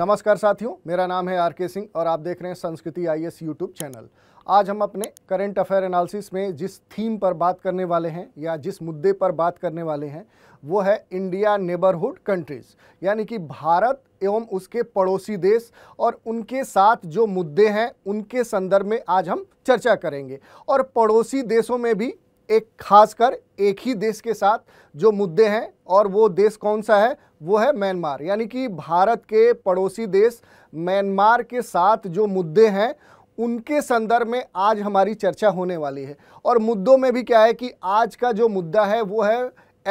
नमस्कार साथियों मेरा नाम है आर के सिंह और आप देख रहे हैं संस्कृति आई एस यूट्यूब चैनल आज हम अपने करंट अफेयर एनालिसिस में जिस थीम पर बात करने वाले हैं या जिस मुद्दे पर बात करने वाले हैं वो है इंडिया नेबरहुड कंट्रीज़ यानी कि भारत एवं उसके पड़ोसी देश और उनके साथ जो मुद्दे हैं उनके संदर्भ में आज हम चर्चा करेंगे और पड़ोसी देशों में भी एक खासकर एक ही देश के साथ जो मुद्दे हैं और वो देश कौन सा है वो है म्यांमार यानी कि भारत के पड़ोसी देश म्यांमार के साथ जो मुद्दे हैं उनके संदर्भ में आज हमारी चर्चा होने वाली है और मुद्दों में भी क्या है कि आज का जो मुद्दा है वो है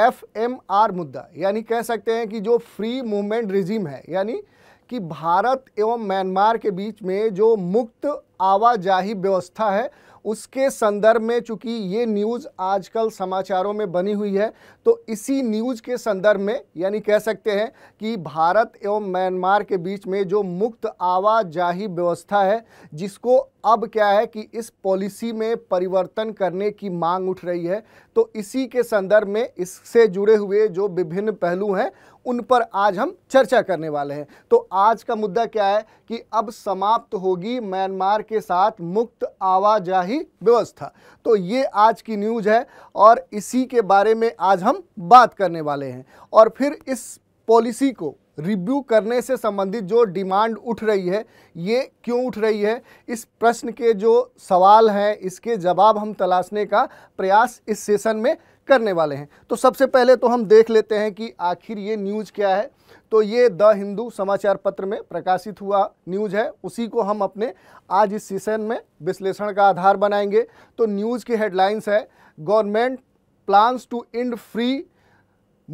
एफ एम आर मुद्दा यानी कह सकते हैं कि जो फ्री मूवमेंट रिजीम है यानी कि भारत एवं म्यांमार के बीच में जो मुक्त आवाजाही व्यवस्था है उसके संदर्भ में चूंकि ये न्यूज़ आजकल समाचारों में बनी हुई है तो इसी न्यूज़ के संदर्भ में यानी कह सकते हैं कि भारत एवं म्यांमार के बीच में जो मुक्त आवाजाही व्यवस्था है जिसको अब क्या है कि इस पॉलिसी में परिवर्तन करने की मांग उठ रही है तो इसी के संदर्भ में इससे जुड़े हुए जो विभिन्न पहलू हैं उन पर आज हम चर्चा करने वाले हैं तो आज का मुद्दा क्या है कि अब समाप्त होगी म्यांमार के साथ मुक्त आवाजाही व्यवस्था तो ये आज की न्यूज़ है और इसी के बारे में आज हम बात करने वाले हैं और फिर इस पॉलिसी को रिव्यू करने से संबंधित जो डिमांड उठ रही है ये क्यों उठ रही है इस प्रश्न के जो सवाल हैं इसके जवाब हम तलाशने का प्रयास इस सेशन में करने वाले हैं तो सबसे पहले तो हम देख लेते हैं कि आखिर ये न्यूज़ क्या है तो ये द हिंदू समाचार पत्र में प्रकाशित हुआ न्यूज़ है उसी को हम अपने आज इस सेशन में विश्लेषण का आधार बनाएंगे तो न्यूज़ की हेडलाइंस है government plans to end free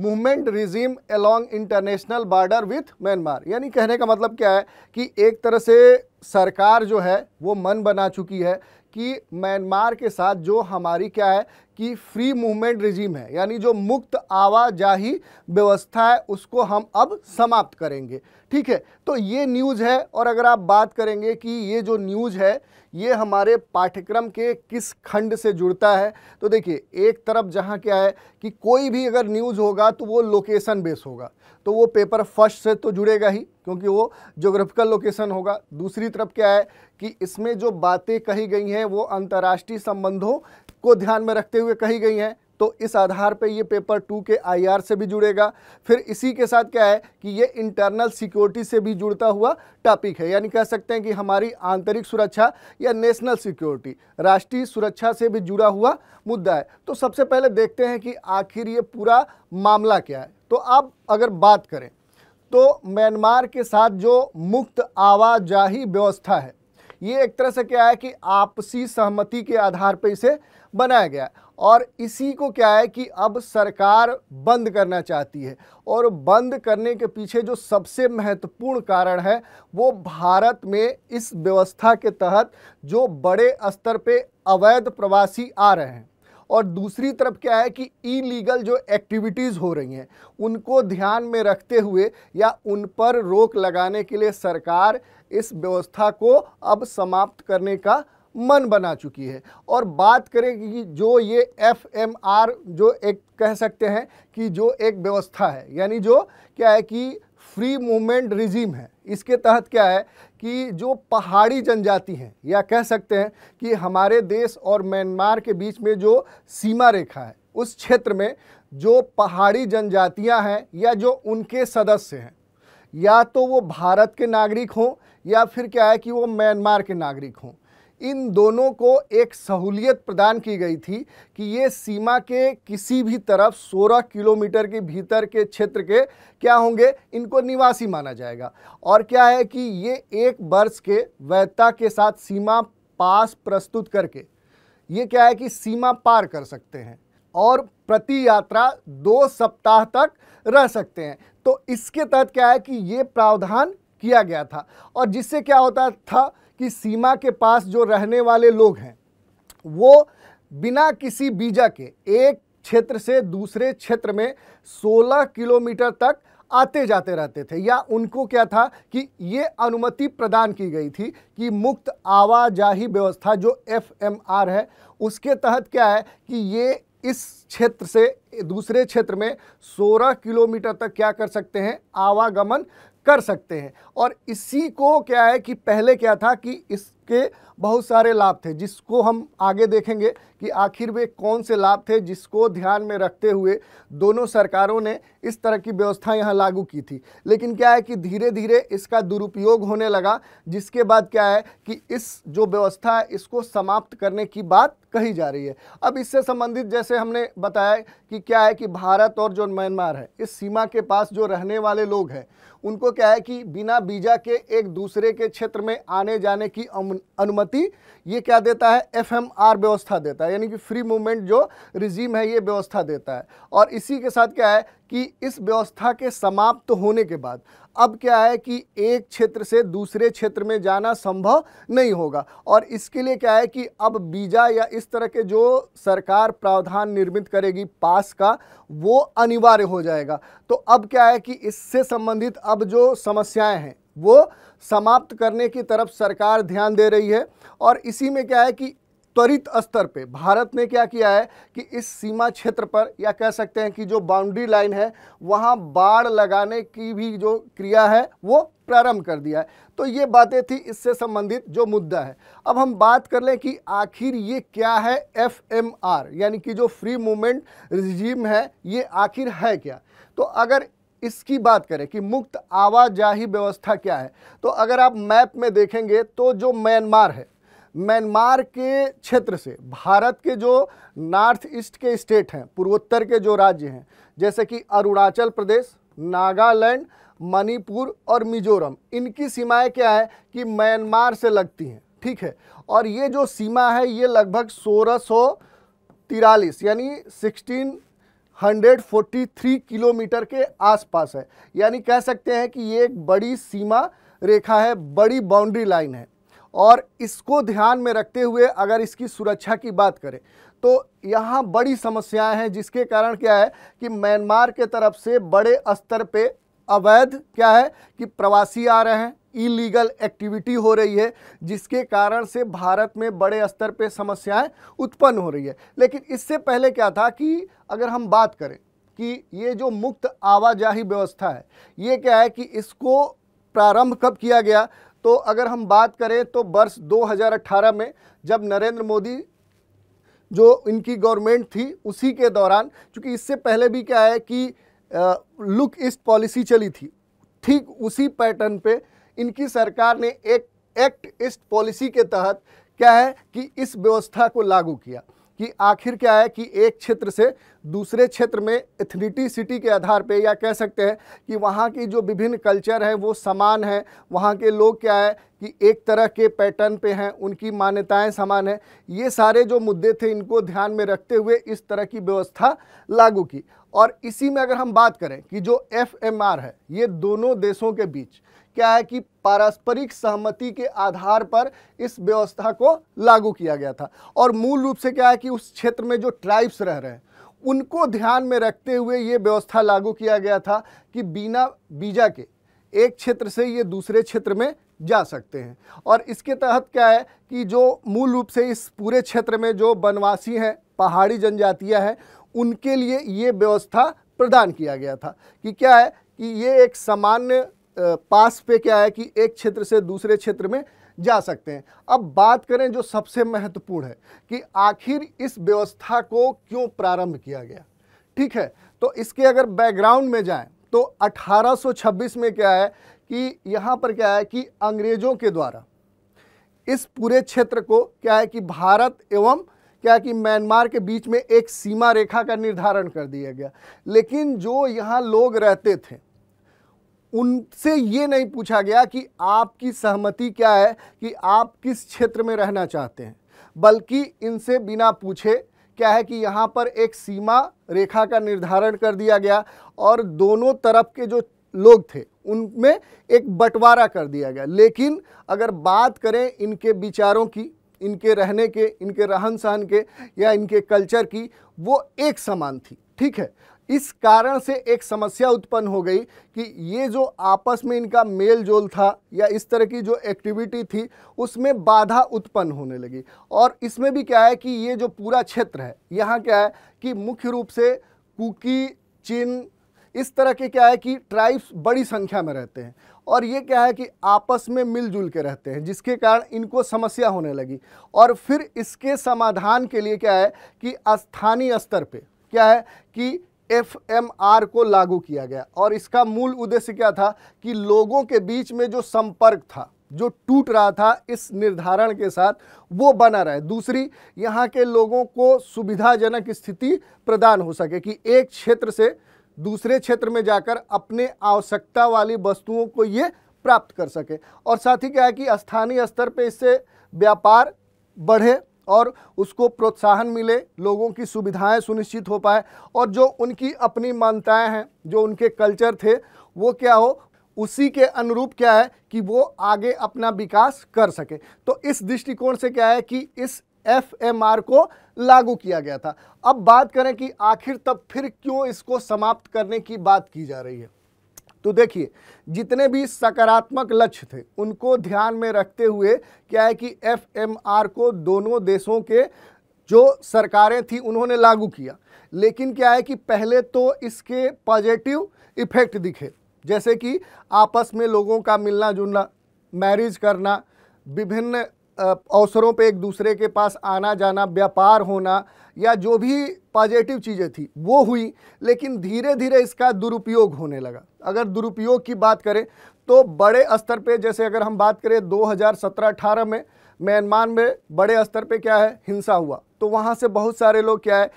movement regime along international border with Myanmar यानी कहने का मतलब क्या है कि एक तरह से सरकार जो है वो मन बना चुकी है कि म्यांमार के साथ जो हमारी क्या है कि फ्री मूवमेंट रिजीम है यानी जो मुक्त आवाजाही व्यवस्था है उसको हम अब समाप्त करेंगे ठीक है तो ये न्यूज़ है और अगर आप बात करेंगे कि ये जो न्यूज़ है ये हमारे पाठ्यक्रम के किस खंड से जुड़ता है तो देखिए एक तरफ जहाँ क्या है कि कोई भी अगर न्यूज़ होगा तो वो लोकेशन बेस होगा तो वो पेपर फर्स्ट से तो जुड़ेगा ही क्योंकि वो ज्योग्राफिकल लोकेशन होगा दूसरी तरफ क्या है कि इसमें जो बातें कही गई हैं वो अंतर्राष्ट्रीय संबंधों को ध्यान में रखते हुए कही गई हैं तो इस आधार पे ये पेपर टू के आईआर से भी जुड़ेगा फिर इसी के साथ क्या है कि ये इंटरनल सिक्योरिटी से भी जुड़ता हुआ टॉपिक है यानी कह सकते हैं कि हमारी आंतरिक सुरक्षा या नेशनल सिक्योरिटी राष्ट्रीय सुरक्षा से भी जुड़ा हुआ मुद्दा है तो सबसे पहले देखते हैं कि आखिर ये पूरा मामला क्या है तो आप अगर बात करें तो म्यांमार के साथ जो मुक्त आवाजाही व्यवस्था है ये एक तरह से क्या है कि आपसी सहमति के आधार पर इसे बनाया गया है और इसी को क्या है कि अब सरकार बंद करना चाहती है और बंद करने के पीछे जो सबसे महत्वपूर्ण कारण है वो भारत में इस व्यवस्था के तहत जो बड़े स्तर पे अवैध प्रवासी आ रहे हैं और दूसरी तरफ क्या है कि इलीगल जो एक्टिविटीज़ हो रही हैं उनको ध्यान में रखते हुए या उन पर रोक लगाने के लिए सरकार इस व्यवस्था को अब समाप्त करने का मन बना चुकी है और बात करें कि जो ये एफ एम आर जो एक कह सकते हैं कि जो एक व्यवस्था है यानी जो क्या है कि फ्री मूवमेंट रिजीम है इसके तहत क्या है कि जो पहाड़ी जनजाति हैं या कह सकते हैं कि हमारे देश और म्यांमार के बीच में जो सीमा रेखा है उस क्षेत्र में जो पहाड़ी जनजातियां हैं या जो उनके सदस्य हैं या तो वो भारत के नागरिक हों या फिर क्या है कि वो म्यांमार के नागरिक हों इन दोनों को एक सहूलियत प्रदान की गई थी कि ये सीमा के किसी भी तरफ 16 किलोमीटर के भीतर के क्षेत्र के क्या होंगे इनको निवासी माना जाएगा और क्या है कि ये एक वर्ष के वैधता के साथ सीमा पास प्रस्तुत करके ये क्या है कि सीमा पार कर सकते हैं और प्रति यात्रा दो सप्ताह तक रह सकते हैं तो इसके तहत क्या है कि ये प्रावधान किया गया था और जिससे क्या होता था कि सीमा के पास जो रहने वाले लोग हैं वो बिना किसी बीजा के एक क्षेत्र से दूसरे क्षेत्र में 16 किलोमीटर तक आते जाते रहते थे या उनको क्या था कि ये अनुमति प्रदान की गई थी कि मुक्त आवाजाही व्यवस्था जो एफएमआर है उसके तहत क्या है कि ये इस क्षेत्र से दूसरे क्षेत्र में 16 किलोमीटर तक क्या कर सकते हैं आवागमन कर सकते हैं और इसी को क्या है कि पहले क्या था कि इस के बहुत सारे लाभ थे जिसको हम आगे देखेंगे कि आखिर वे कौन से लाभ थे जिसको ध्यान में रखते हुए दोनों सरकारों ने इस तरह की व्यवस्था यहाँ लागू की थी लेकिन क्या है कि धीरे धीरे इसका दुरुपयोग होने लगा जिसके बाद क्या है कि इस जो व्यवस्था है इसको समाप्त करने की बात कही जा रही है अब इससे संबंधित जैसे हमने बताया कि क्या है कि भारत और जो म्यांमार है इस सीमा के पास जो रहने वाले लोग हैं उनको क्या है कि बिना बीजा के एक दूसरे के क्षेत्र में आने जाने की अनुमति अनुमति ये क्या देता है एफएमआर व्यवस्था देता है यानी कि फ्री मूवमेंट जो रिजीम है ये व्यवस्था देता है और इसी के साथ क्या है कि इस व्यवस्था के समाप्त तो होने के बाद अब क्या है कि एक क्षेत्र से दूसरे क्षेत्र में जाना संभव नहीं होगा और इसके लिए क्या है कि अब बीजा या इस तरह के जो सरकार प्रावधान निर्मित करेगी पास का वो अनिवार्य हो जाएगा तो अब क्या है कि इससे संबंधित अब जो समस्याएं हैं वो समाप्त करने की तरफ सरकार ध्यान दे रही है और इसी में क्या है कि त्वरित स्तर पे भारत ने क्या किया है कि इस सीमा क्षेत्र पर या कह सकते हैं कि जो बाउंड्री लाइन है वहाँ बाढ़ लगाने की भी जो क्रिया है वो प्रारंभ कर दिया है तो ये बातें थी इससे संबंधित जो मुद्दा है अब हम बात कर लें कि आखिर ये क्या है एफ यानी कि जो फ्री मूवमेंट रिजीम है ये आखिर है क्या तो अगर इसकी बात करें कि मुक्त आवाजाही व्यवस्था क्या है तो अगर आप मैप में देखेंगे तो जो म्यांमार है म्यांमार के क्षेत्र से भारत के जो नॉर्थ ईस्ट के स्टेट हैं पूर्वोत्तर के जो राज्य हैं जैसे कि अरुणाचल प्रदेश नागालैंड मणिपुर और मिजोरम इनकी सीमाएं क्या है कि म्यांमार से लगती हैं ठीक है और ये जो सीमा है ये लगभग सोलह सौ तिरालीस यानी सिक्सटीन 143 किलोमीटर के आसपास है यानी कह सकते हैं कि ये एक बड़ी सीमा रेखा है बड़ी बाउंड्री लाइन है और इसको ध्यान में रखते हुए अगर इसकी सुरक्षा की बात करें तो यहाँ बड़ी समस्याएं हैं जिसके कारण क्या है कि म्यांमार के तरफ से बड़े स्तर पे अवैध क्या है कि प्रवासी आ रहे हैं इलीगल एक्टिविटी हो रही है जिसके कारण से भारत में बड़े स्तर पे समस्याएं उत्पन्न हो रही है लेकिन इससे पहले क्या था कि अगर हम बात करें कि ये जो मुक्त आवाजाही व्यवस्था है ये क्या है कि इसको प्रारंभ कब किया गया तो अगर हम बात करें तो वर्ष 2018 में जब नरेंद्र मोदी जो इनकी गवर्नमेंट थी उसी के दौरान क्योंकि इससे पहले भी क्या है कि लुक इस पॉलिसी चली थी ठीक उसी पैटर्न पे इनकी सरकार ने एक एक्ट ईस्ट पॉलिसी के तहत क्या है कि इस व्यवस्था को लागू किया कि आखिर क्या है कि एक क्षेत्र से दूसरे क्षेत्र में एथनिटी सिटी के आधार पे या कह सकते हैं कि वहाँ की जो विभिन्न कल्चर है वो समान है वहाँ के लोग क्या है कि एक तरह के पैटर्न पे हैं उनकी मान्यताएं समान है ये सारे जो मुद्दे थे इनको ध्यान में रखते हुए इस तरह की व्यवस्था लागू की और इसी में अगर हम बात करें कि जो एफ है ये दोनों देशों के बीच क्या है कि पारस्परिक सहमति के आधार पर इस व्यवस्था को लागू किया गया था और मूल रूप से क्या है कि उस क्षेत्र में जो ट्राइब्स रह रहे हैं उनको ध्यान में रखते हुए ये व्यवस्था लागू किया गया था कि बिना वीज़ा के एक क्षेत्र से ये दूसरे क्षेत्र में जा सकते हैं और इसके तहत क्या है कि जो मूल रूप से इस पूरे क्षेत्र में जो वनवासी हैं पहाड़ी जनजातियाँ हैं उनके लिए ये व्यवस्था प्रदान किया गया था कि क्या है कि ये एक सामान्य पास पे क्या है कि एक क्षेत्र से दूसरे क्षेत्र में जा सकते हैं अब बात करें जो सबसे महत्वपूर्ण है कि आखिर इस व्यवस्था को क्यों प्रारंभ किया गया ठीक है तो इसके अगर बैकग्राउंड में जाएं तो 1826 में क्या है कि यहाँ पर क्या है कि अंग्रेज़ों के द्वारा इस पूरे क्षेत्र को क्या है कि भारत एवं क्या कि म्यांमार के बीच में एक सीमा रेखा का निर्धारण कर दिया गया लेकिन जो यहाँ लोग रहते थे उनसे ये नहीं पूछा गया कि आपकी सहमति क्या है कि आप किस क्षेत्र में रहना चाहते हैं बल्कि इनसे बिना पूछे क्या है कि यहाँ पर एक सीमा रेखा का निर्धारण कर दिया गया और दोनों तरफ के जो लोग थे उनमें एक बंटवारा कर दिया गया लेकिन अगर बात करें इनके विचारों की इनके रहने के इनके रहन सहन के या इनके कल्चर की वो एक समान थी ठीक है इस कारण से एक समस्या उत्पन्न हो गई कि ये जो आपस में इनका मेल जोल था या इस तरह की जो एक्टिविटी थी उसमें बाधा उत्पन्न होने लगी और इसमें भी क्या है कि ये जो पूरा क्षेत्र है यहाँ क्या है कि मुख्य रूप से कुकी चिन इस तरह के क्या है कि ट्राइब्स बड़ी संख्या में रहते हैं और ये क्या है कि आपस में मिलजुल के रहते हैं जिसके कारण इनको समस्या होने लगी और फिर इसके समाधान के लिए क्या है कि स्थानीय स्तर पे क्या है कि एफ एम आर को लागू किया गया और इसका मूल उद्देश्य क्या था कि लोगों के बीच में जो संपर्क था जो टूट रहा था इस निर्धारण के साथ वो बना रहे दूसरी यहाँ के लोगों को सुविधाजनक स्थिति प्रदान हो सके कि एक क्षेत्र से दूसरे क्षेत्र में जाकर अपने आवश्यकता वाली वस्तुओं को ये प्राप्त कर सके और साथ ही क्या है कि स्थानीय स्तर पे इससे व्यापार बढ़े और उसको प्रोत्साहन मिले लोगों की सुविधाएं सुनिश्चित हो पाए और जो उनकी अपनी मान्यताएँ हैं जो उनके कल्चर थे वो क्या हो उसी के अनुरूप क्या है कि वो आगे अपना विकास कर सके तो इस दृष्टिकोण से क्या है कि इस एफएमआर को लागू किया गया था अब बात करें कि आखिर तब फिर क्यों इसको समाप्त करने की बात की जा रही है तो देखिए जितने भी सकारात्मक लक्ष्य थे उनको ध्यान में रखते हुए क्या है कि एफएमआर को दोनों देशों के जो सरकारें थी उन्होंने लागू किया लेकिन क्या है कि पहले तो इसके पॉजिटिव इफ़ेक्ट दिखे जैसे कि आपस में लोगों का मिलना जुलना मैरिज करना विभिन्न अवसरों पे एक दूसरे के पास आना जाना व्यापार होना या जो भी पॉजिटिव चीज़ें थी वो हुई लेकिन धीरे धीरे इसका दुरुपयोग होने लगा अगर दुरुपयोग की बात करें तो बड़े स्तर पे जैसे अगर हम बात करें 2017-18 में म्यांमार में बड़े स्तर पे क्या है हिंसा हुआ तो वहाँ से बहुत सारे लोग क्या है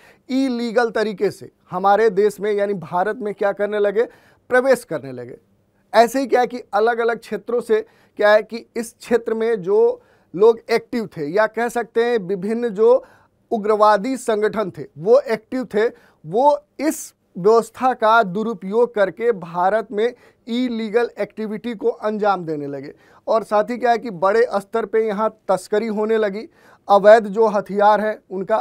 इलीगल तरीके से हमारे देश में यानी भारत में क्या करने लगे प्रवेश करने लगे ऐसे ही क्या है कि अलग अलग क्षेत्रों से क्या है कि इस क्षेत्र में जो लोग एक्टिव थे या कह सकते हैं विभिन्न जो उग्रवादी संगठन थे वो एक्टिव थे वो इस व्यवस्था का दुरुपयोग करके भारत में इलीगल एक्टिविटी को अंजाम देने लगे और साथ ही क्या है कि बड़े स्तर पे यहाँ तस्करी होने लगी अवैध जो हथियार हैं उनका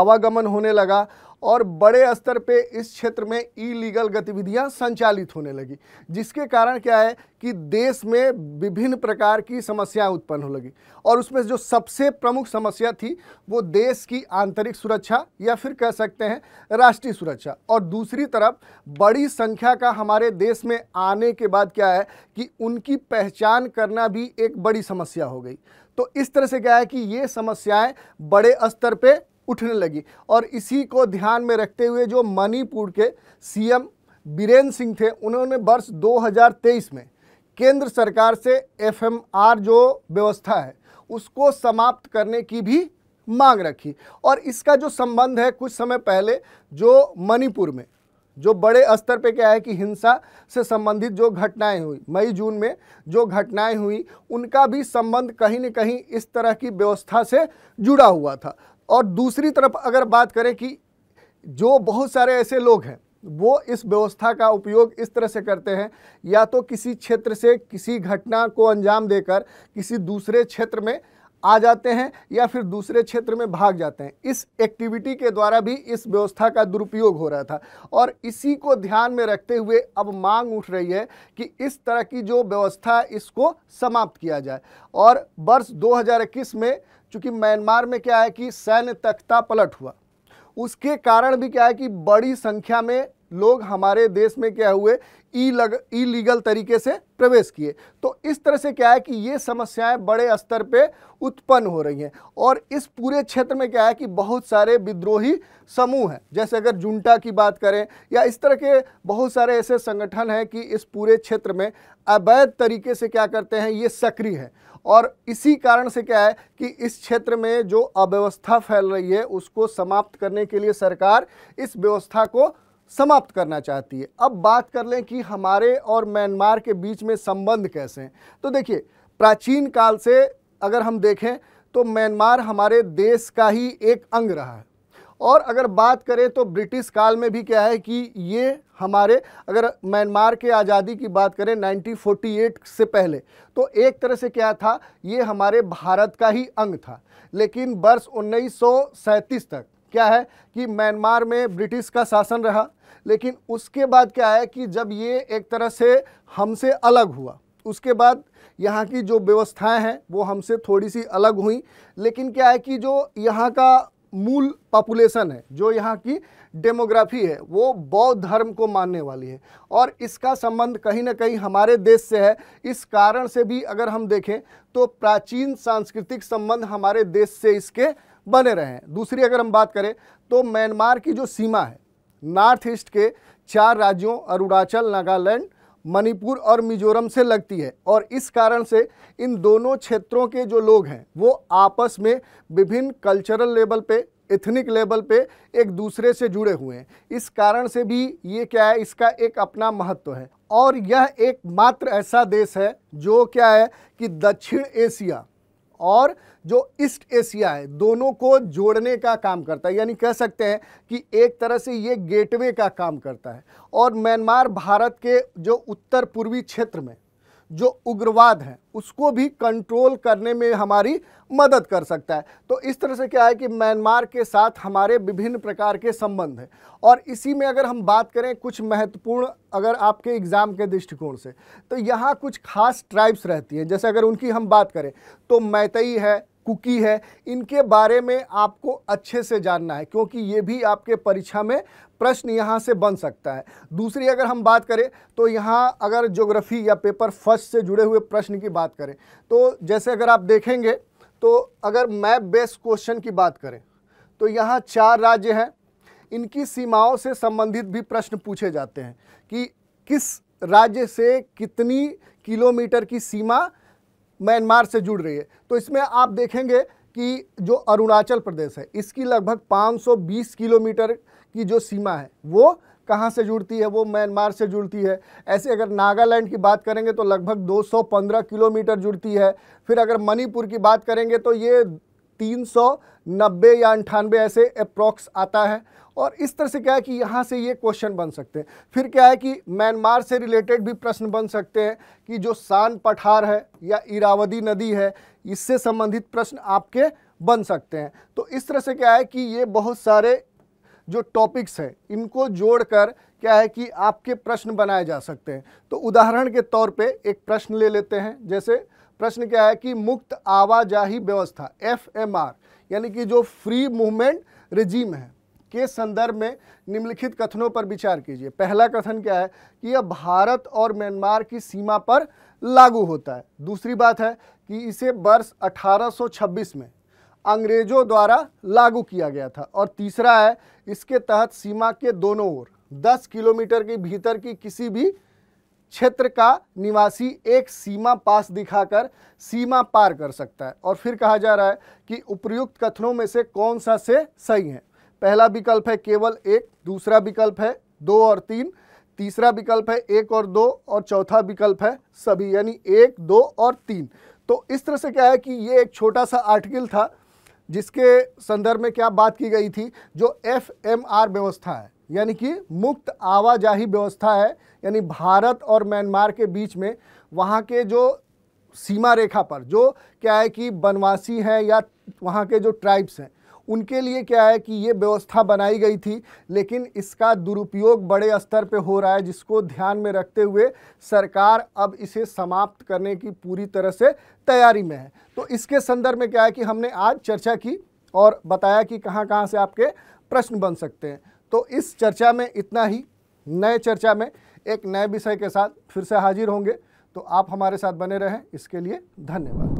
आवागमन होने लगा और बड़े स्तर पे इस क्षेत्र में इलीगल गतिविधियां संचालित होने लगी जिसके कारण क्या है कि देश में विभिन्न प्रकार की समस्याएं उत्पन्न हो लगी और उसमें जो सबसे प्रमुख समस्या थी वो देश की आंतरिक सुरक्षा या फिर कह सकते हैं राष्ट्रीय सुरक्षा और दूसरी तरफ बड़ी संख्या का हमारे देश में आने के बाद क्या है कि उनकी पहचान करना भी एक बड़ी समस्या हो गई तो इस तरह से क्या है कि ये समस्याएं बड़े स्तर पे उठने लगी और इसी को ध्यान में रखते हुए जो मणिपुर के सीएम बीरेन्द्र सिंह थे उन्होंने वर्ष 2023 में केंद्र सरकार से एफएमआर जो व्यवस्था है उसको समाप्त करने की भी मांग रखी और इसका जो संबंध है कुछ समय पहले जो मणिपुर में जो बड़े स्तर पे क्या है कि हिंसा से संबंधित जो घटनाएं हुई मई जून में जो घटनाएं हुई उनका भी संबंध कहीं ना कहीं इस तरह की व्यवस्था से जुड़ा हुआ था और दूसरी तरफ अगर बात करें कि जो बहुत सारे ऐसे लोग हैं वो इस व्यवस्था का उपयोग इस तरह से करते हैं या तो किसी क्षेत्र से किसी घटना को अंजाम देकर किसी दूसरे क्षेत्र में आ जाते हैं या फिर दूसरे क्षेत्र में भाग जाते हैं इस एक्टिविटी के द्वारा भी इस व्यवस्था का दुरुपयोग हो रहा था और इसी को ध्यान में रखते हुए अब मांग उठ रही है कि इस तरह की जो व्यवस्था इसको समाप्त किया जाए और वर्ष 2021 में चूँकि म्यांमार में क्या है कि सैन्य तख्ता पलट हुआ उसके कारण भी क्या है कि बड़ी संख्या में लोग हमारे देश में क्या हुए ई लग इलीगल तरीके से प्रवेश किए तो इस तरह से क्या है कि ये समस्याएं बड़े स्तर पे उत्पन्न हो रही हैं और इस पूरे क्षेत्र में क्या है कि बहुत सारे विद्रोही समूह हैं जैसे अगर जुंटा की बात करें या इस तरह के बहुत सारे ऐसे संगठन हैं कि इस पूरे क्षेत्र में अवैध तरीके से क्या करते हैं ये सक्रिय हैं और इसी कारण से क्या है कि इस क्षेत्र में जो अव्यवस्था फैल रही है उसको समाप्त करने के लिए सरकार इस व्यवस्था को समाप्त करना चाहती है अब बात कर लें कि हमारे और म्यांमार के बीच में संबंध कैसे हैं तो देखिए प्राचीन काल से अगर हम देखें तो म्यांमार हमारे देश का ही एक अंग रहा है और अगर बात करें तो ब्रिटिश काल में भी क्या है कि ये हमारे अगर म्यांमार के आज़ादी की बात करें 1948 से पहले तो एक तरह से क्या था ये हमारे भारत का ही अंग था लेकिन वर्ष उन्नीस तक क्या है कि म्यांमार में ब्रिटिश का शासन रहा लेकिन उसके बाद क्या है कि जब ये एक तरह से हमसे अलग हुआ उसके बाद यहाँ की जो व्यवस्थाएं हैं वो हमसे थोड़ी सी अलग हुई लेकिन क्या है कि जो यहाँ का मूल पॉपुलेशन है जो यहाँ की डेमोग्राफी है वो बौद्ध धर्म को मानने वाली है और इसका संबंध कहीं ना कहीं हमारे देश से है इस कारण से भी अगर हम देखें तो प्राचीन सांस्कृतिक संबंध हमारे देश से इसके बने रहे हैं दूसरी अगर हम बात करें तो म्यांमार की जो सीमा है नॉर्थ ईस्ट के चार राज्यों अरुणाचल नागालैंड मणिपुर और मिजोरम से लगती है और इस कारण से इन दोनों क्षेत्रों के जो लोग हैं वो आपस में विभिन्न कल्चरल लेवल पे एथनिक लेवल पे एक दूसरे से जुड़े हुए हैं इस कारण से भी ये क्या है इसका एक अपना महत्व है और यह एकमात्र ऐसा देश है जो क्या है कि दक्षिण एशिया और जो ईस्ट एशिया है दोनों को जोड़ने का काम करता है यानी कह सकते हैं कि एक तरह से ये गेटवे का काम करता है और म्यांमार भारत के जो उत्तर पूर्वी क्षेत्र में जो उग्रवाद हैं उसको भी कंट्रोल करने में हमारी मदद कर सकता है तो इस तरह से क्या है कि म्यांमार के साथ हमारे विभिन्न प्रकार के संबंध हैं और इसी में अगर हम बात करें कुछ महत्वपूर्ण अगर आपके एग्ज़ाम के दृष्टिकोण से तो यहाँ कुछ खास ट्राइब्स रहती हैं जैसे अगर उनकी हम बात करें तो मैतई है कुकी है इनके बारे में आपको अच्छे से जानना है क्योंकि ये भी आपके परीक्षा में प्रश्न यहाँ से बन सकता है दूसरी अगर हम बात करें तो यहाँ अगर ज्योग्राफी या पेपर फर्स्ट से जुड़े हुए प्रश्न की बात करें तो जैसे अगर आप देखेंगे तो अगर मैप बेस्ड क्वेश्चन की बात करें तो यहाँ चार राज्य हैं इनकी सीमाओं से संबंधित भी प्रश्न पूछे जाते हैं कि किस राज्य से कितनी किलोमीटर की सीमा म्यांमार से जुड़ रही है तो इसमें आप देखेंगे कि जो अरुणाचल प्रदेश है इसकी लगभग 520 किलोमीटर की जो सीमा है वो कहाँ से जुड़ती है वो म्यांमार से जुड़ती है ऐसे अगर नागालैंड की बात करेंगे तो लगभग 215 किलोमीटर जुड़ती है फिर अगर मणिपुर की बात करेंगे तो ये तीन सौ नब्बे या अंठानबे ऐसे अप्रॉक्स आता है और इस तरह से क्या है कि यहाँ से ये क्वेश्चन बन सकते हैं फिर क्या है कि म्यांमार से रिलेटेड भी प्रश्न बन सकते हैं कि जो सान पठार है या इरावदी नदी है इससे संबंधित प्रश्न आपके बन सकते हैं तो इस तरह से क्या है कि ये बहुत सारे जो टॉपिक्स हैं इनको जोड़कर क्या है कि आपके प्रश्न बनाए जा सकते हैं तो उदाहरण के तौर पे एक प्रश्न ले लेते हैं जैसे प्रश्न क्या है कि मुक्त आवाजाही व्यवस्था एफ एम आर यानी कि जो फ्री मूवमेंट रिजीम है के संदर्भ में निम्नलिखित कथनों पर विचार कीजिए पहला कथन क्या है कि यह भारत और म्यांमार की सीमा पर लागू होता है दूसरी बात है कि इसे वर्ष 1826 में अंग्रेजों द्वारा लागू किया गया था और तीसरा है इसके तहत सीमा के दोनों ओर 10 किलोमीटर के भीतर की किसी भी क्षेत्र का निवासी एक सीमा पास दिखाकर सीमा पार कर सकता है और फिर कहा जा रहा है कि उपयुक्त कथनों में से कौन सा से सही है पहला विकल्प है केवल एक दूसरा विकल्प है दो और तीन तीसरा विकल्प है एक और दो और चौथा विकल्प है सभी यानी एक दो और तीन तो इस तरह से क्या है कि ये एक छोटा सा आर्टिकल था जिसके संदर्भ में क्या बात की गई थी जो एफ एम आर व्यवस्था है यानी कि मुक्त आवाजाही व्यवस्था है यानी भारत और म्यांमार के बीच में वहाँ के जो सीमा रेखा पर जो क्या है कि बनवासी हैं या वहाँ के जो ट्राइब्स हैं उनके लिए क्या है कि ये व्यवस्था बनाई गई थी लेकिन इसका दुरुपयोग बड़े स्तर पे हो रहा है जिसको ध्यान में रखते हुए सरकार अब इसे समाप्त करने की पूरी तरह से तैयारी में है तो इसके संदर्भ में क्या है कि हमने आज चर्चा की और बताया कि कहाँ कहाँ से आपके प्रश्न बन सकते हैं तो इस चर्चा में इतना ही नए चर्चा में एक नए विषय के साथ फिर से हाजिर होंगे तो आप हमारे साथ बने रहें इसके लिए धन्यवाद